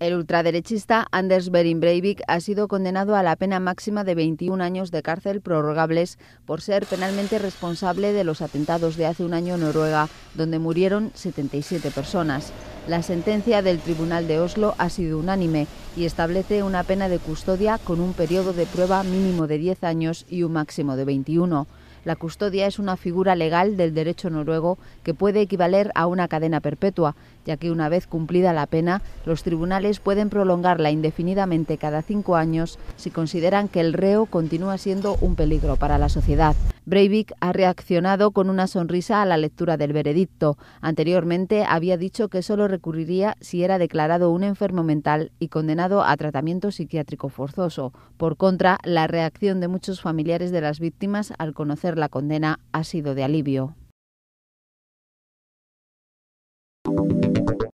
El ultraderechista Anders Berin Breivik ha sido condenado a la pena máxima de 21 años de cárcel prorrogables por ser penalmente responsable de los atentados de hace un año en Noruega, donde murieron 77 personas. La sentencia del Tribunal de Oslo ha sido unánime y establece una pena de custodia con un periodo de prueba mínimo de 10 años y un máximo de 21. La custodia es una figura legal del derecho noruego que puede equivaler a una cadena perpetua, ya que una vez cumplida la pena, los tribunales pueden prolongarla indefinidamente cada cinco años si consideran que el reo continúa siendo un peligro para la sociedad. Breivik ha reaccionado con una sonrisa a la lectura del veredicto. Anteriormente había dicho que solo recurriría si era declarado un enfermo mental y condenado a tratamiento psiquiátrico forzoso. Por contra, la reacción de muchos familiares de las víctimas al conocer la condena ha sido de alivio.